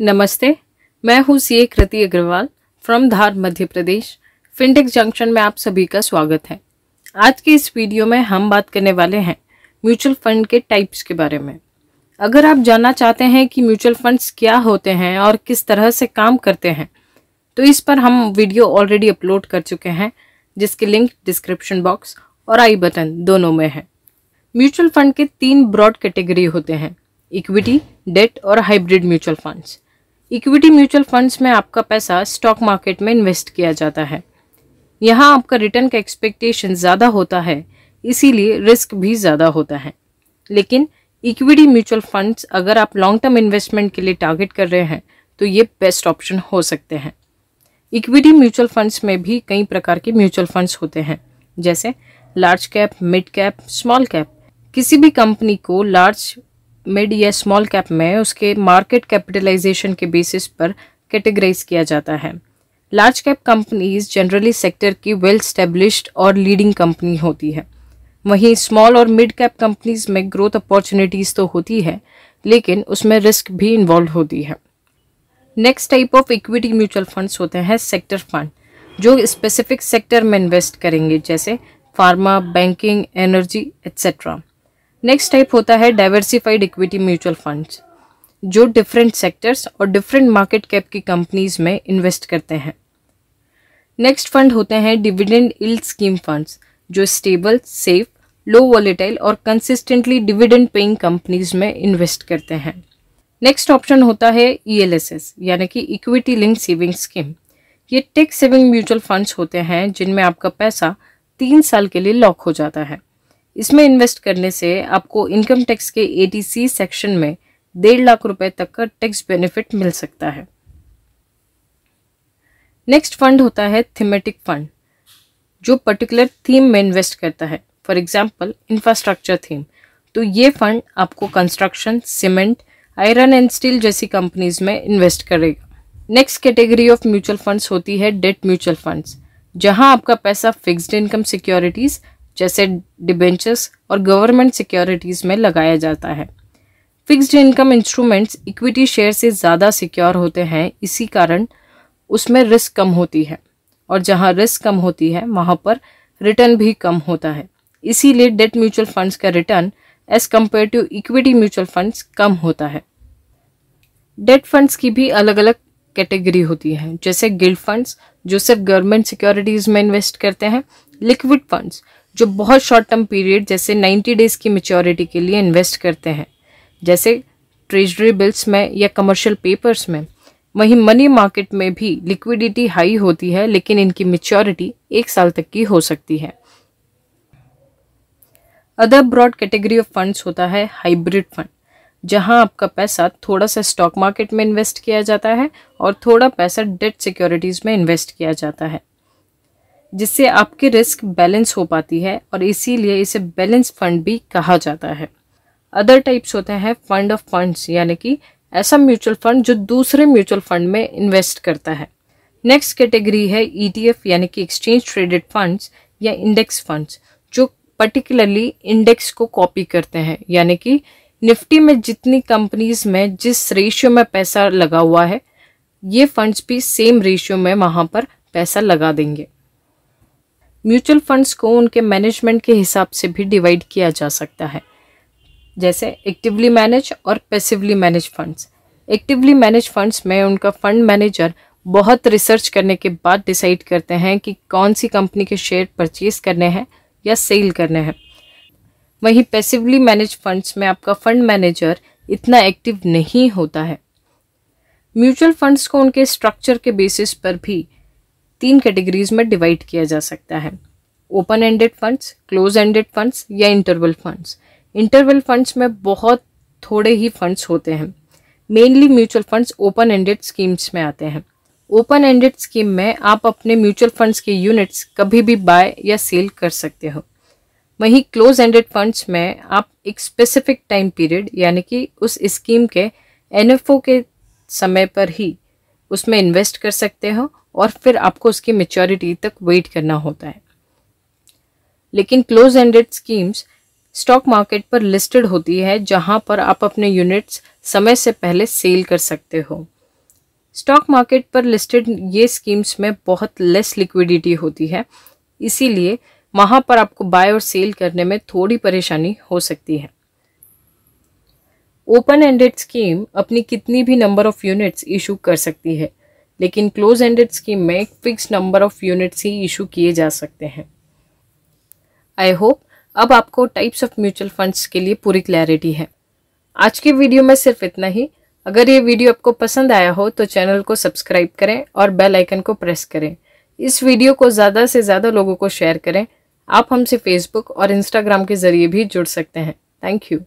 नमस्ते मैं हूँ C A Kriti Agarwal from Dhar Madhya Pradesh Fintech Junction में आप सभी का स्वागत है आज के इस वीडियो में हम बात करने वाले हैं म्यूचुअल फंड के टाइप्स के बारे में अगर आप जानना चाहते हैं कि म्यूचुअल फंड्स क्या होते हैं और किस तरह से काम करते हैं तो इस पर हम वीडियो ऑलरेडी अपलोड कर चुके हैं जिसके लिंक डिस्क्रिप्शन बॉक्स और आई बटन दोनों में है म्यूचुअल फंड के तीन ब्रॉड कैटेगरी होते हैं इक्विटी डेट और hybrid mutual funds equity mutual funds में आपका पैसा स्टॉक मार्केट में इन्वेस्ट किया जाता है यहाँ आपका रिटर्न का एक्सपेक्टेशन ज़्यादा होता है इसीलिए रिस्क भी ज़्यादा होता है लेकिन इक्विटी म्यूचुअल फंड्स अगर आप लॉन्ग टर्म इन्वेस्टमेंट के लिए टारगेट कर रहे हैं तो ये बेस्ट ऑप्शन हो सकते हैं इक्विटी म्यूचुअल फंड्स में भी कई प्रकार के म्यूचुअल फंड्स होते हैं जैसे large cap mid cap small cap किसी भी कंपनी को लार्ज मिड या स्मॉल कैप में उसके मार्केट कैपिटलाइजेशन के बेसिस पर कैटेगराइज किया जाता है large cap companies generally sector की वेल स्टेब्लिश्ड और लीडिंग कंपनी होती है वहीं स्मॉल और मिड कैप कंपनीज में ग्रोथ अपॉर्चुनिटीज़ तो होती है लेकिन उसमें रिस्क भी इन्वॉल्व होती है next type of equity mutual funds होते हैं सेक्टर फंड जो स्पेसिफिक सेक्टर में इन्वेस्ट करेंगे जैसे pharma banking energy etcetera next type होता है डाइवर्सिफाइड इक्विटी म्यूचुअल फंड्स जो डिफरेंट सेक्टर्स और डिफरेंट मार्केट कैप की कंपनीज में इन्वेस्ट करते हैं नेक्स्ट फंड होते हैं डिविडेंड इल्ड स्कीम फंड्स जो स्टेबल सेफ लो वॉलेटाइल और कंसिस्टेंटली डिविडेंड पेइंग कंपनीज में इन्वेस्ट करते हैं नेक्स्ट ऑप्शन होता है ई e यानी कि इक्विटी लिंक सेविंग स्कीम ये टेक सेविंग म्यूचुअल फंड्स होते हैं जिनमें आपका पैसा तीन साल के लिए लॉक हो जाता है इसमें इन्वेस्ट करने से आपको इनकम टैक्स के ए सेक्शन में डेढ़ लाख रुपए तक का टैक्स बेनिफिट मिल सकता है नेक्स्ट फंड होता है थीमेटिक फंड जो पर्टिकुलर थीम में इन्वेस्ट करता है फॉर एग्जाम्पल इंफ्रास्ट्रक्चर थीम तो ये फंड आपको construction cement iron and steel जैसी कंपनीज में इन्वेस्ट करेगा next category of mutual funds होती है डेट म्यूचुअल फंड्स जहां आपका पैसा फिक्स्ड इनकम सिक्योरिटीज जैसे डिबेंचर्स और गवर्नमेंट सिक्योरिटीज़ में लगाया जाता है fixed income instruments equity share से ज़्यादा सिक्योर होते हैं इसी कारण उसमें रिस्क कम होती है और जहाँ रिस्क कम होती है वहाँ पर रिटर्न भी कम होता है इसीलिए डेट म्यूचुअल फंड्स का return as compared to equity mutual funds कम होता है डेट फंड्स की भी अलग अलग कैटेगरी होती है जैसे गिल्ड फंड्स जो सिर्फ गवर्नमेंट सिक्योरिटीज़ में इन्वेस्ट करते हैं लिक्विड फंड्स जो बहुत शॉर्ट टर्म पीरियड जैसे 90 डेज़ की मेच्योरिटी के लिए इन्वेस्ट करते हैं जैसे ट्रेजरी बिल्स में या कमर्शियल पेपर्स में वहीं मनी मार्केट में भी लिक्विडिटी हाई होती है लेकिन इनकी मेच्योरिटी एक साल तक की हो सकती है other broad category of funds होता है हाइब्रिड फंड जहां आपका पैसा थोड़ा सा स्टॉक मार्केट में इन्वेस्ट किया जाता है और थोड़ा पैसा डेट सिक्योरिटीज़ में इन्वेस्ट किया जाता है जिससे आपकी रिस्क बैलेंस हो पाती है और इसीलिए इसे बैलेंस फंड भी कहा जाता है अदर टाइप्स होते हैं फंड ऑफ फंड्स यानी कि ऐसा म्यूचुअल फंड जो दूसरे म्यूचुअल फंड में इन्वेस्ट करता है नेक्स्ट कैटेगरी है ईटीएफ e यानी कि एक्सचेंज ट्रेडेड फंड्स या इंडेक्स फंड्स जो पर्टिकुलरली इंडेक्स को कॉपी करते हैं यानी कि निफ्टी में जितनी कंपनीज में जिस रेशियो में पैसा लगा हुआ है ये फंड्स भी सेम रेशियो में वहाँ पर पैसा लगा देंगे म्यूचुअल फंड्स को उनके मैनेजमेंट के हिसाब से भी डिवाइड किया जा सकता है जैसे एक्टिवली मैनेज और passively manage funds actively manage funds में उनका फंड मैनेजर बहुत रिसर्च करने के बाद डिसाइड करते हैं कि कौन सी कंपनी के शेयर परचेज करने हैं या सेल करने हैं वहीं पैसिवली मैनेज फंड्स में आपका फंड मैनेजर इतना एक्टिव नहीं होता है म्यूचुअल फंड्स को उनके स्ट्रक्चर के बेसिस पर भी तीन कैटेगरीज में डिवाइड किया जा सकता है open ended funds close ended funds या इंटरवल फंड्स इंटरवल फंड्स में बहुत थोड़े ही फंड्स होते हैं mainly mutual funds open ended schemes में आते हैं ओपन एंडेड स्कीम में आप अपने म्यूचुअल फंड्स के यूनिट्स कभी भी बाय या सेल कर सकते हो वहीं क्लोज एंडेड फंड्स में आप एक स्पेसिफिक टाइम पीरियड यानी कि उस स्कीम के एन के समय पर ही उसमें इन्वेस्ट कर सकते हो और फिर आपको उसकी मेच्योरिटी तक वेट करना होता है लेकिन close ended schemes stock market पर लिस्टेड होती है जहां पर आप अपने यूनिट्स समय से पहले सेल कर सकते हो स्टॉक मार्केट पर लिस्टेड ये स्कीम्स में बहुत लेस लिक्विडिटी होती है इसीलिए वहाँ पर आपको बाय और सेल करने में थोड़ी परेशानी हो सकती है ओपन एंडेड स्कीम अपनी कितनी भी नंबर ऑफ यूनिट्स इशू कर सकती है लेकिन क्लोज एंडेड स्कीम में एक फिक्स नंबर ऑफ यूनिट्स ही इशू किए जा सकते हैं आई होप अब आपको टाइप्स ऑफ म्यूचुअल फंड्स के लिए पूरी क्लैरिटी है आज के वीडियो में सिर्फ इतना ही अगर ये वीडियो आपको पसंद आया हो तो चैनल को सब्सक्राइब करें और बेल आइकन को प्रेस करें इस वीडियो को ज़्यादा से ज़्यादा लोगों को शेयर करें आप हमसे फेसबुक और इंस्टाग्राम के ज़रिए भी जुड़ सकते हैं थैंक यू